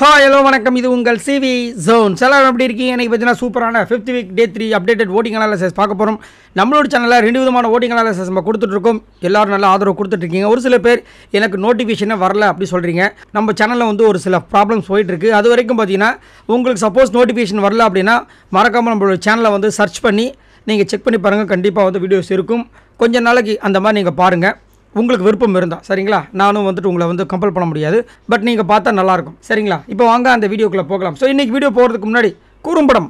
hi hello வணக்கம் இது உங்கள் சிவி ஜோன் செலவு எப்படி இருக்கீங்க எனக்கு பார்த்தீங்கன்னா சூப்பரான fifth week day three updated voting analysis பார்க்க போகிறோம் நம்மளோட சேனலில் ரெண்டு விதமான ஓட்டிங் அனாலிசஸ் நம்ம கொடுத்துட்ருக்கோம் எல்லோரும் நல்லா ஆதரவு கொடுத்துட்ருக்கீங்க ஒரு சில பேர் எனக்கு நோட்டிஃபிகேஷனே வரல அப்படி சொல்கிறீங்க நம்ம சேனலில் வந்து ஒரு சில ப்ராப்ளம்ஸ் போயிட்டுருக்கு அது வரைக்கும் பார்த்தீங்கன்னா உங்களுக்கு சப்போஸ் நோட்டிஃபிகேஷன் வரல அப்படின்னா மறக்காமல் நம்மளோட சேனலை வந்து சர்ச் பண்ணி நீங்கள் செக் பண்ணி பாருங்கள் கண்டிப்பாக வந்து வீடியோஸ் இருக்கும் கொஞ்ச நாளைக்கு அந்த மாதிரி நீங்கள் பாருங்கள் உங்களுக்கு விருப்பம் இருந்தால் சரிங்களா நானும் வந்துட்டு உங்களை வந்து கம்பல் பண்ண முடியாது பட் நீங்கள் பார்த்தா நல்லாயிருக்கும் சரிங்களா இப்போ வாங்க அந்த வீடியோக்குள்ளே போகலாம் ஸோ இன்றைக்கி வீடியோ போகிறதுக்கு முன்னாடி குறும்படம்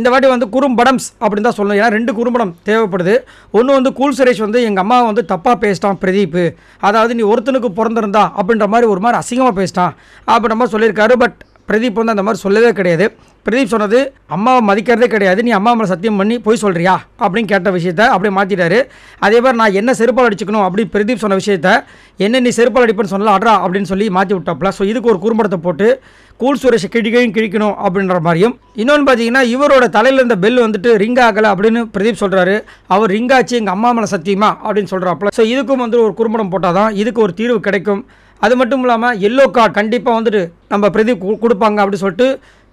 இந்த வாட்டி வந்து குறும்படம்ஸ் அப்படின்னு தான் சொல்லணும் ஏன்னா ரெண்டு குறும்படம் தேவைப்படுது ஒன்று வந்து கூல் சுரேஷ் வந்து எங்கள் அம்மா வந்து தப்பாக பேசிட்டான் பிரதீப் அதாவது நீ ஒருத்தனுக்கு பிறந்திருந்தா அப்படின்ற மாதிரி ஒரு மாதிரி அசிங்கமாக பேசிட்டான் அப்படின்ற மாதிரி சொல்லியிருக்காரு பட் பிரதீப் வந்து அந்த மாதிரி சொல்லவே கிடையாது பிரதீப் சொன்னது அம்மாவை மதிக்கிறதே கிடையாது நீ அம்மா அம்மா சத்தியம் பண்ணி போய் சொல்கிறியா அப்படின்னு கேட்ட விஷயத்த அப்படியே மாற்றிட்டாரு அதே மாதிரி நான் என்ன செருப்பால் அடிச்சுக்கணும் அப்படி பிரதீப் சொன்ன விஷயத்த என்ன நீ செருப்பால் அடிப்பேன்னு சொன்னால் அட்ரா அப்படின்னு சொல்லி மாற்றி விட்டாப்ல ஸோ இதுக்கு ஒரு குறும்படத்தை போட்டு கூல் சுரேஷை கிழிக்கையும் கிழிக்கணும் அப்படின்ற மாதிரியும் இன்னொன்று பார்த்தீங்கன்னா இவரோட தலையில் இருந்த பெல் வந்துட்டு ரிங் ஆகலை அப்படின்னு பிரதீப் சொல்கிறாரு அவர் ரிங் ஆச்சு எங்கள் அம்மா மேலே சத்தியமா அப்படின்னு சொல்கிறாப்புல ஸோ இதுக்கும் வந்து ஒரு குறும்படம் போட்டால் தான் இதுக்கு ஒரு தீர்வு கிடைக்கும் அது மட்டும் இல்லாமல் எல்லோ கார்டு கண்டிப்பாக வந்துட்டு நம்ம பிரதீப் கொடுப்பாங்க அப்படின்னு சொல்லிட்டு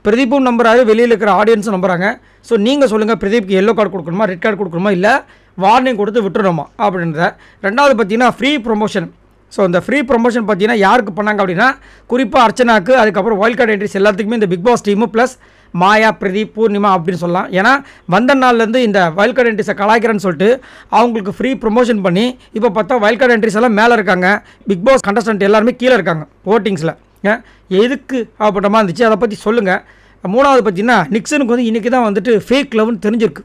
பிரதீப்பும் நம்புறாரு வெளியில் இருக்கிற ஆடியன்ஸும் நம்புறாங்க ஸோ நீங்கள் சொல்லுங்கள் பிரதீப்க்கு எல்லோ கார்டு கொடுக்கணுமா ரெட் கார்டு கொடுக்கணுமா இல்லை வார்னிங் கொடுத்து விட்டுறோமா அப்படின்றத ரெண்டாவது பார்த்தீங்கன்னா ஃப்ரீ ப்ரொமோஷன் ஸோ இந்த ஃப்ரீ ப்ரொமோஷன் பார்த்தீங்கன்னா யாருக்கு பண்ணாங்க அப்படின்னா குறிப்பாக அர்ச்சனாக்கு அதுக்கப்புறம் வேர்ல்ட் கார்டு என்ட்ரிஸ் எல்லாத்துக்குமே இந்த big boss team plus Maya Pradeep Poornima அப்படின்னு சொல்லலாம் ஏன்னா வந்த நாள்லேருந்து இந்த வைல்ட் கார்டு என்ட்ரிஸை கலாய்க்கிறேன்னு சொல்லிட்டு அவங்களுக்கு ஃப்ரீ ப்ரொமோஷன் பண்ணி இப்போ பார்த்தா வைல்ட் கார்டு என்ட்ரிஸ் எல்லாம் மேலே இருக்காங்க பிக் பாஸ் கண்டஸ்டன்ட் எல்லாருமே கீழே இருக்காங்க ஓட்டிங்ஸில் எதுக்கு ஆப்பட்டமாக இருந்துச்சு அதை பற்றி சொல்லுங்கள் மூணாவது பார்த்தீங்கன்னா நிக்சனுக்கு வந்து இன்றைக்கி தான் வந்துட்டு ஃபேக் லவ்னு தெரிஞ்சிருக்கு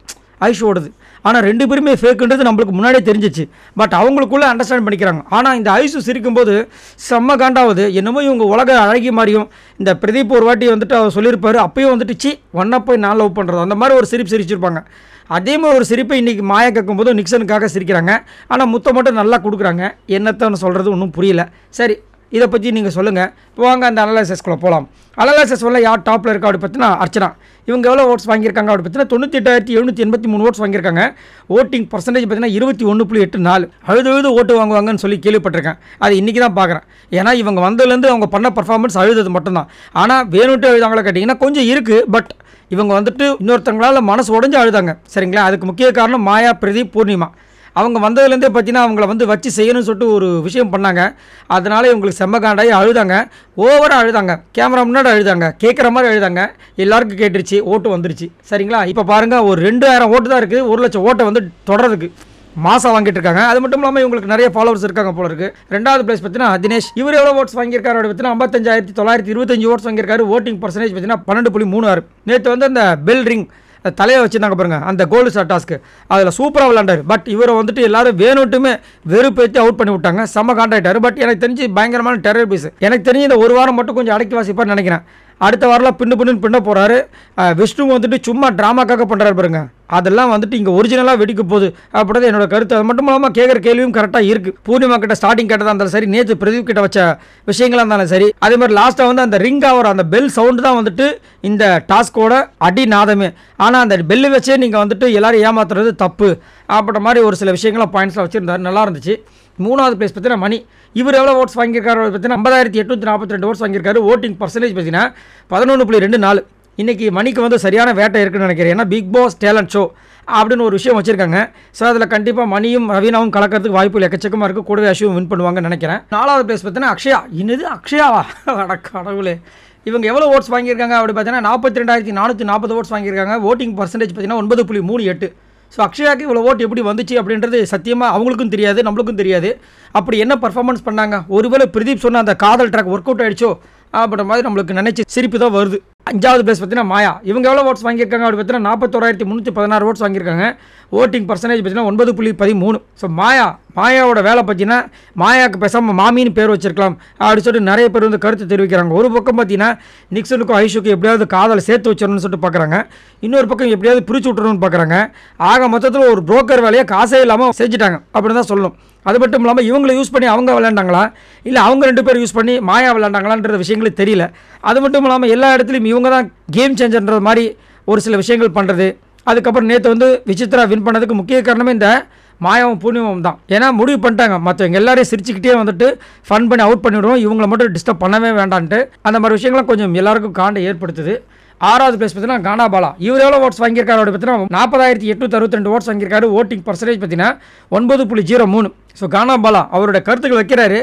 ஐஷோடது ஆனால் ரெண்டு பேருமே ஃபேக்குன்றது நம்மளுக்கு முன்னாடியே தெரிஞ்சிச்சு பட் அவங்களுக்குள்ளே அண்டர்ஸ்டாண்ட் பண்ணிக்கிறாங்க ஆனால் இந்த ஐசு சிரிக்கும்போது செம்ம காண்டாவது என்னமோ இவங்க உலக அழகி மாதிரியும் இந்த பிரதீப் ஒரு வாட்டி வந்துட்டு அவர் சொல்லியிருப்பார் அப்பயும் வந்துட்டு சி ஒன்னாக போய் நான் லவ் பண்ணுறது அந்த மாதிரி ஒரு சிரிப்பு சிரிச்சிருப்பாங்க அதே மாதிரி ஒரு சிரிப்பை இன்றைக்கி மாய கேட்கும் போது நிக்சனுக்காக சிரிக்கிறாங்க ஆனால் முத்த மட்டும் நல்லா கொடுக்குறாங்க என்னத்தான் சொல்கிறது ஒன்றும் புரியல சரி இதை பற்றி நீங்கள் சொல்லுங்கள் வாங்க அந்த அனலாசஸ்குள்ளே போகலாம் அனலாசஸ் உள்ள யார் டாப்பில் இருக்கா அப்படி பார்த்தீங்கன்னா அர்ச்சனா இவங்க எவ்வளோ ஓட்ஸ் வாங்கியிருக்காங்க அப்படி பார்த்தீங்கன்னா தொண்ணூற்றி எழுநூற்றி எண்பத்தி மூணு ஓட்ஸ் வாங்கியிருக்காங்க ஓட்டிங் பர்சன்டேஜ் பார்த்தீங்கன்னா இருபத்தி ஒன்று புள்ளி எட்டு நாலு அழுது அழுது ஓட்டு வாங்குவாங்கன்னு சொல்லி கேள்விப்பட்டிருக்கேன் அது இன்றைக்கி தான் பார்க்குறேன் ஏன்னா இவங்க வந்ததுலேருந்து அவங்க பண்ண பர்ஃபார்மன்ஸ் அழுதது மட்டும்தான் ஆனால் வேணுட்டு எழுதாங்களா கேட்டிங்கன்னா கொஞ்சம் இருக்குது பட் இவங்க வந்துட்டு இன்னொருத்தங்களால் மனசு உடஞ்சி அழுதாங்க சரிங்களா அதுக்கு முக்கிய காரணம் மாயா பிரதீப் பூர்ணிமா அவங்க வந்ததுலேருந்தே பார்த்தீங்கன்னா அவங்கள வந்து வச்சு செய்யணும்னு சொல்லிட்டு ஒரு விஷயம் பண்ணாங்க அதனால் இவங்களுக்கு செம்ம அழுதாங்க ஓவராக அழுதாங்க கேமரா முன்னாடி அழுதாங்க கேட்குற மாதிரி அழுதாங்க எல்லாருக்கும் கேட்டுருச்சு ஓட்டு வந்துருச்சு சரிங்களா இப்போ பாருங்கள் ஒரு ரெண்டாயிரம் ஓட்டு தான் இருக்குது ஒரு லட்சம் ஓட்டை வந்து தொடரதுக்கு மாசம் வாங்கிட்டு இருக்காங்க அது மட்டும் இல்லாமல் இவங்களுக்கு நிறைய ஃபாலோவர்ஸ் இருக்காங்க போல இருக்கு ரெண்டாவது பிளேஸ் பார்த்தீங்கன்னா தினேஷ் இவர் எவ்வளோ ஓட்ஸ் வாங்கியிருக்காரு பார்த்தீங்கன்னா ஐம்பத்தஞ்சாயிரத்தி தொள்ளாயிரத்தி இருபத்தஞ்சு ஓட்ஸ் வாங்கியிருக்காரு ஓட்டிங் பர்சன்டேஜ் பார்த்தீங்கன்னா பன்னெண்டு புள்ளி மூணு ஆறு நேற்று வந்து அந்த பெல் ரிங் தலையை வச்சுருந்தாங்க பாருங்கள் அந்த கோல்டு ஸ்டார் டாஸ்க்கு அதில் சூப்பராக விளாண்டார் பட் இவரை வந்துட்டு எல்லாரும் வேணுட்டுமே வெறுப்பேற்றி அவுட் பண்ணி விட்டாங்க செம்ம காண்டாக்டார் பட் எனக்கு தெரிஞ்சு பயங்கரமான டெரர் பீஸ் எனக்கு தெரிஞ்சு இந்த ஒரு வாரம் மட்டும் கொஞ்சம் அடக்கி வாசிப்பார்னு நினைக்கிறேன் அடுத்த வாரம்லாம் பின்னு பின்னு பின்ன போகிறாரு விஷ்ணு வந்துட்டு சும்மா ட்ராமாக்காக பண்ணுறாரு பாருங்கள் அதெல்லாம் வந்துட்டு இங்கே ஒரிஜினலாக வெடிக்க போகுது அப்படின்றது என்னோட கருத்து அது மட்டும் இல்லாமல் கேட்குற கேள்வியும் கரெக்டாக இருக்குது பூர்ணிமா கிட்ட ஸ்டார்டிங் கேட்டதாக இருந்தாலும் சரி நேற்று பிரதீப் கிட்ட வச்ச விஷயங்களாக இருந்தாலும் சரி அதே மாதிரி லாஸ்ட்டாக வந்து அந்த ரிங் ஆகிற அந்த பெல் சவுண்டு தான் வந்துட்டு இந்த டாஸ்கோட அடி நாதமே ஆனால் அந்த பெல்லு வச்சே நீங்கள் வந்துட்டு எல்லோரும் ஏமாத்துறது தப்பு அப்படின்ற மாதிரி ஒரு சில விஷயங்களை பாயிண்ட்ஸில் வச்சுருந்தாரு நல்லா இருந்துச்சு மூணாவது பிளேஸ் பார்த்தீங்கன்னா மணி இவர் எவ்வளோ ஓட்ஸ் வாங்கியிருக்காரு பார்த்தீங்கன்னா ஐம்பதாயிரத்தி எட்நூற்றி நாற்பத்தி ரெண்டு ஓட்ஸ் வாங்கியிருக்காரு ஓட்டிங் பர்சன்டேஜ் பார்த்தீங்கன்னா பதினொன்று புள்ளி ரெண்டு நாலு இன்றைக்கி மணிக்கு வந்து சரியான வேட்டை இருக்குன்னு நினைக்கிறேன் ஏன்னா பிக் பாஸ் டேலண்ட் ஷோ அப்படின்னு ஒரு விஷயம் வச்சுருக்காங்க ஸோ அதில் கண்டிப்பாக மணியும் ரவீனாவும் கலக்கிறதுக்கு வாய்ப்பு எக்கச்சக்கமாக இருக்குது கூடவே அஷுவும் வின் பண்ணுவாங்கன்னு நினைக்கிறேன் நாலாவது பிளேஸ் பார்த்தீங்கன்னா அக்ஷயா இன்னது அக்ஷயாவா அட கடவுளே இவங்க எவ்வளோ ஓட்ஸ் வாங்கியிருக்காங்க அப்படி பார்த்தீங்கன்னா நாற்பத்தி ரெண்டாயிரத்தி நானூற்றி நாற்பது ஓட்ஸ் வாங்கியிருக்காங்க ஓட்டிங் பர்சன்டேஜ் பார்த்தீங்கன்னா ஒன்பது புள்ளி மூணு எட்டு ஸோ அக்ஷயாவுக்கு இவ்வளோ ஓட்டு எப்படி வந்துச்சு அப்படின்றது சத்தியமாக அவங்களுக்கும் தெரியாது நம்மளுக்கும் தெரியாது அப்படி என்ன பர்ஃபார்மன்ஸ் பண்ணாங்க ஒருவேளை பிரதீப் சொன்ன அந்த காதல் ட்ராக் ஒர்க் அவுட் ஆகிடுச்சோ அப்படின்ற மாதிரி நம்மளுக்கு நினச்சி சிரிப்பு தான் வருது அஞ்சாவது பிளேஸ் பார்த்தீங்கன்னா மாயா இவங்க எவ்வளோ ஓட்ஸ் வாங்கியிருக்காங்க அப்படி பார்த்தீங்கன்னா நாற்பத்தோராயிரத்தி முந்நூற்றி பதினாறு ஓட்ஸ் வாங்கியிருக்காங்க ஓட்டிங் பர்சன்டேஜ் பார்த்தீங்கன்னா ஒன்பது புள்ளி பதிமூணு ஸோ மாயா மாயாவோட வேலை பார்த்தீங்கன்னா மாயாவுக்கு பேசாமல் மாமின்னு பேர் வச்சிருக்கலாம் அப்படின்னு சொல்லிட்டு நிறைய பேர் வந்து கருத்து தெரிவிக்கிறாங்க ஒரு பக்கம் பார்த்தீங்கன்னா நிக்சனுக்கும் ஐஷுக்கும் எப்படியாவது காதலை சேர்த்து வச்சிடணும்னு சொல்லிட்டு பார்க்குறாங்க இன்னொரு பக்கம் எப்படியாவது பிரிச்சு விட்டுறணும்னு பார்க்குறாங்க ஆக மொத்தத்தில் ஒரு புரோக்கர் வேலையை காசே இல்லாமல் செஞ்சுட்டாங்க அப்படின்னு தான் சொல்லணும் அது மட்டும் இல்லாமல் இவங்களை யூஸ் பண்ணி அவங்க விளையாண்டாங்களா இல்லை அவங்க ரெண்டு பேரும் யூஸ் பண்ணி மாயா விளையாண்டாங்களான்ற விஷயங்களே தெரியல அது மட்டும் இல்லாமல் எல்லா இடத்துலையும் இவங்க தான் கேம் சேஞ்சர்ன்ற மாதிரி ஒரு சில விஷயங்கள் பண்ணுறது அதுக்கப்புறம் நேற்று வந்து விசித்ரா வின் பண்ணதுக்கு முக்கிய காரணமே இந்த மாயாவும் பூர்ணிமாவும் தான் ஏன்னா முடிவு பண்ணிட்டாங்க மற்றவங்க எல்லாரையும் சிரிச்சுக்கிட்டே வந்துட்டு ஃபன் பண்ணி அவுட் பண்ணிவிடுவோம் இவங்களை மட்டும் டிஸ்டர்ப் பண்ணவே வேண்டான்ட்டு அந்த மாதிரி விஷயங்கள்லாம் கொஞ்சம் எல்லாருக்கும் காண்டை ஏற்படுத்துது ஆறாவது பிளேஸ் பார்த்தீங்கன்னா பாலா இவர் எவ்வளோ ஓட்ஸ் வாங்கியிருக்காரு அவரை பார்த்தீங்கன்னா நாற்பதாயிரத்தி எட்நூத்தி அறுபத்தி ரெண்டு ஓட்ஸ் வாங்கியிருக்காரு ஓட்டிங் பர்சன்டேஜ் பார்த்தீங்கன்னா ஒன்பது புள்ளி ஜீரோ மூணு ஸோ கானாபாலா அவரோட கருத்துக்கள் வைக்கிறாரு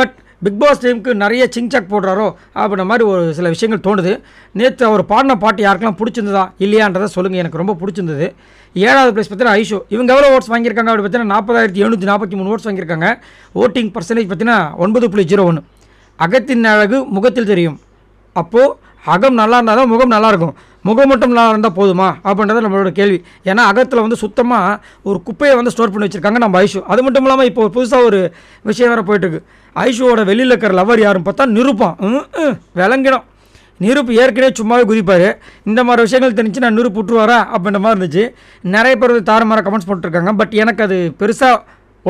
பட் பிக் பாஸ் டீமுக்கு நிறைய சிங்சாக் போடுறாரோ அப்படின்ற மாதிரி ஒரு சில விஷயங்கள் தோணுது நேற்று அவர் பாடின பாட்டு யாருக்கெல்லாம் பிடிச்சிருந்ததா இல்லையான்றதை சொல்லுங்கள் எனக்கு ரொம்ப பிடிச்சிருந்தது ஏழாவது பிளேஸ் பார்த்தீங்கன்னா ஐஷோ இவங்க எவ்வளோ ஓட்ஸ் வாங்கியிருக்காங்க அப்படி பார்த்தீங்கன்னா நாற்பதாயிரத்தி எழுநூற்றி நாற்பத்தி மூணு ஓட்ஸ் வாங்கியிருக்காங்க ஓட்டிங் பர்சன்டேஜ் பார்த்தீங்கன்னா ஒன்பது புள்ளி ஜீரோ ஒன்று அகத்தின் அழகு முகத்தில் தெரியும் அப்போது அகம் நல்லா இருந்தால் தான் முகம் நல்லாயிருக்கும் முகம் நான் இருந்தால் போதுமா அப்படின்றது நம்மளோட கேள்வி ஏன்னா அகத்தில் வந்து சுத்தமாக ஒரு குப்பையை வந்து ஸ்டோர் பண்ணி வச்சுருக்காங்க நம்ம ஐஷு அது மட்டும் இல்லாமல் இப்போ புதுசாக ஒரு விஷயம் வேறு போயிட்டுருக்கு ஐஷுவோட வெளியில் இருக்கிற லவர் யாரும் பார்த்தா நிருப்பான் விளங்கிடும் நிருப்பு ஏற்கனவே சும்மாவே குதிப்பார் இந்த மாதிரி விஷயங்கள் தெரிஞ்சு நான் நிருப்பு விட்டுருவாரா அப்படின்ற மாதிரி இருந்துச்சு நிறைய பேர் தாறுமாற கமெண்ட்ஸ் போட்டிருக்காங்க பட் எனக்கு அது பெருசாக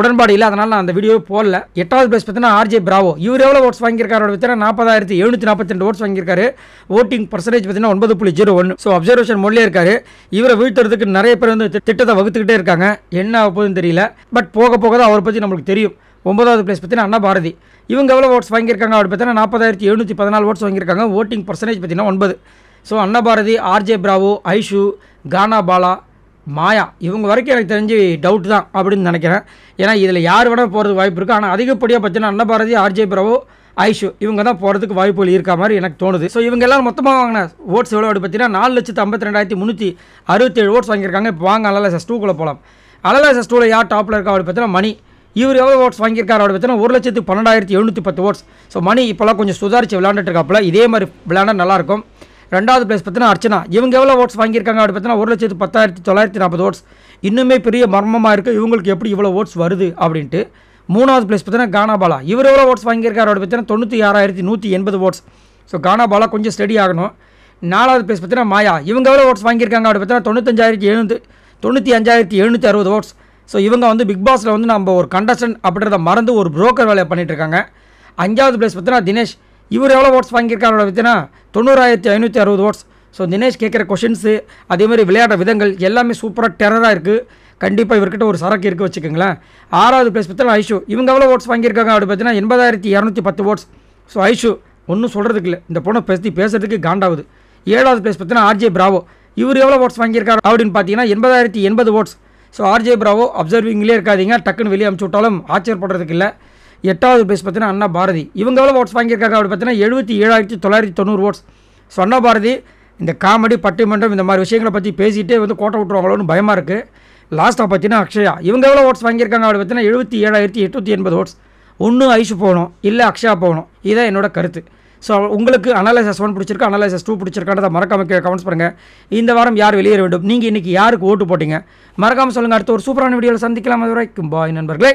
உடன்பாடு இல்லை அதனால் நான் அந்த வீடியோ போடல எட்டாவது பிளேஸ் பார்த்தீங்கன்னா ஆர்ஜே பிராவோ இவர் எவ்வளோ ஓட்ஸ் வாங்கியிருக்காரு பார்த்தீங்கன்னா நாற்பதாயிரத்தி எழுநூற்றி நாற்பத்தி ரெண்டு ஓட்ஸ் வாங்கியிருக்காரு ஓட்டிங் பர்சன்டேஜ் பார்த்தீங்கன்னா ஒன்பது புள்ளி ஜீரோ ஒன்று ஸோ அப்சர்வேஷன் மொழியே இருக்காரு இவரை வீழ்த்துறதுக்கு நிறைய பேர் வந்து திட்டத்தை வகுத்துக்கிட்டே இருக்காங்க என்ன ஆக போகுதுன்னு தெரியல பட் போக போக தான் அவரை பற்றி நம்மளுக்கு தெரியும் ஒன்பதாவது பிளேஸ் பார்த்தீங்கன்னா அண்ணா பாரதி இவங்க எவ்வளோ ஓட்ஸ் வாங்கியிருக்காங்க அப்படி பார்த்தீங்கன்னா நாற்பதாயிரத்தி எழுநூற்றி பதினாலு ஓட்ஸ் வாங்கியிருக்காங்க ஓட்டிங் பர்சன்டேஜ் பார்த்தீங்கன்னா ஒன்பது so Anna Bharathi RJ Bravo Aishu Gana Bala Maya இவங்க வரைக்கும் எனக்கு தெரிஞ்சு டவுட் தான் அப்படின்னு நினைக்கிறேன் ஏன்னா இதில் யார் வேணால் போகிறதுக்கு வாய்ப்பு இருக்குது ஆனால் அதிகப்படியாக பார்த்தீங்கன்னா பாரதி ஆர்ஜே பிரபு ஐஷு இவங்க தான் போகிறதுக்கு வாய்ப்புகள் இருக்கா மாதிரி எனக்கு தோணுது ஸோ இவங்க எல்லாம் மொத்தமாக வாங்கின ஓட்ஸ் எவ்வளோ பார்த்தீங்கன்னா நாலு லட்சத்து ஐம்பத்தி ரெண்டாயிரத்தி முந்நூற்றி அறுபத்தேழு ஓட்ஸ் வாங்கியிருக்காங்க இப்போ வாங்க அலலஎஸ்எஸ் டூக்குள்ளே போகலாம் அலலஎஸ்எஸ் டூவில் யார் டாப்பில் இருக்கா அப்படி பார்த்தீங்கன்னா மணி இவர் எவ்வளோ ஓட்ஸ் வாங்கியிருக்காரு அப்படி பார்த்தீங்கன்னா ஒரு லட்சத்து பன்னெண்டாயிரத்தி எழுநூற்றி பத்து ஓட்ஸ் ஸோ மணி இப்போலாம் கொஞ்சம் சுதாரித்து விளாண்டுட்டு இருக்காப்புல இதே மாதிரி விளாண்டா நல்லாயிருக்கும் ரெண்டாவது பிளேஸ் பார்த்தீங்கன்னா அர்ச்சனா இவங்க எவ்வளோ ஓட்ஸ் வாங்கியிருக்காங்க அப்படி பார்த்தீங்கன்னா ஒரு லட்சத்து பத்தாயிரத்தி தொள்ளாயிரத்தி நாற்பது ஓட்ஸ் இன்னுமே பெரிய மர்மமாக இருக்குது இவங்களுக்கு எப்படி இவ்வளோ ஓட்ஸ் வருது அப்படின்ட்டு மூணாவது பிளேஸ் பார்த்தீங்கன்னா கானாபாலா இவர் எவ்வளோ ஓட்ஸ் வாங்கியிருக்காரு அப்படி பார்த்தீங்கன்னா தொண்ணூற்றி ஆறாயிரத்தி நூற்றி எண்பது ஓட்ஸ் ஸோ கானாபாலா கொஞ்சம் ஸ்டடி ஆகணும் நாலாவது பிளேஸ் பார்த்தீங்கன்னா மாயா இவங்க எவ்வளோ ஓட்ஸ் வாங்கியிருக்காங்க அப்படி பார்த்தீங்கன்னா தொண்ணூத்தஞ்சாயிரத்தி எழுநூற்றி தொண்ணூற்றி அஞ்சாயிரத்தி எழுநூற்றி அறுபது ஓட்ஸ் ஸோ இவங்க வந்து பிக் பாஸில் வந்து நம்ம ஒரு கண்டஸ்டன்ட் அப்படின்றத மறந்து ஒரு புரோக்கர் வேலையை பண்ணிகிட்ருக்காங்க அஞ்சாவது பிளேஸ் பார்த்தீங்கன்னா தினேஷ் இவர் எவ்வளோ ஓட்ஸ் வாங்கியிருக்காரோட வித்தினா தொண்ணூறாயிரத்தி ஐநூற்றி அறுபது ஓட்ஸ் ஸோ தினேஷ் கேட்குற கொஷின்ஸு அதேமாதிரி விளையாடுற விதங்கள் எல்லாமே சூப்பராக டெரராக இருக்குது கண்டிப்பாக இவர்கிட்ட ஒரு சரக்கு இருக்குது வச்சுக்கோங்களேன் ஆறாவது பிளேஸ் பார்த்தீங்கன்னா ஐஷு இவங்க எவ்வளோ ஓட்ஸ் வாங்கியிருக்காங்க அப்படி பார்த்தீங்கன்னா எண்பதாயிரத்தி இரநூத்தி பத்து ஓட்ஸ் ஸோ ஐஷு ஒன்றும் சொல்கிறதுக்கு இல்லை இந்த பொண்ணை பேசி பேசுகிறதுக்கு காண்டாகுது ஏழாவது பிளேஸ் பார்த்தீங்கன்னா ஆர்ஜே பிராவோ இவர் எவ்வளோ ஓட்ஸ் வாங்கியிருக்காரு அப்படின்னு பார்த்தீங்கன்னா எண்பதாயிரத்தி எண்பது ஓட்ஸ் ஸோ ஆர்ஜே பிராவோ அப்சர்விங்லேயே இருக்காதிங்க டக்குன்னு வெளியே அமுச்சு விட்டாலும் ஆச்சரியப்படுறதுக்கு இல்லை எட்டாவது பிளேஸ் பார்த்தீங்கன்னா அண்ணா பாரதி இவங்க எவ்வளோ ஓட்ஸ் வாங்கியிருக்காங்க அப்படி பார்த்தீங்கன்னா எழுபத்தி ஏழாயிரத்தி தொள்ளாயிரத்தி தொண்ணூறு ஓட்ஸ் ஸோ அண்ணா பாரதி இந்த காமெடி பட்டிமன்றம் இந்த மாதிரி விஷயங்களை பற்றி பேசிகிட்டே வந்து கோட்டை விட்டுருவாங்களோன்னு பயமாக இருக்குது லாஸ்ட்டாக பார்த்தீங்கன்னா அக்ஷயா இவங்க எவ்வளோ ஓட்ஸ் வாங்கியிருக்காங்க அப்படி பார்த்தீங்கன்னா எழுபத்தி ஏழாயிரத்தி எட்நூற்றி எண்பது ஓட்ஸ் ஒன்று ஐஷு போகணும் இல்லை அக்ஷயா போகணும் இதுதான் என்னோட கருத்து ஸோ உங்களுக்கு அனாலிசஸ் ஒன் பிடிச்சிருக்கா அனாலிசஸ் டூ பிடிச்சிருக்கான மறக்காம கமெண்ட்ஸ் பண்ணுங்கள் இந்த வாரம் யார் வெளியேற வேண்டும் நீங்கள் இன்றைக்கி யாருக்கு ஓட்டு போட்டிங்க மறக்காமல் சொல்லுங்கள் அடுத்த ஒரு சூப்பரான வீடியோவில் சந்திக்கலாம் அது வரைக்கும் பாய் நண்பர்களே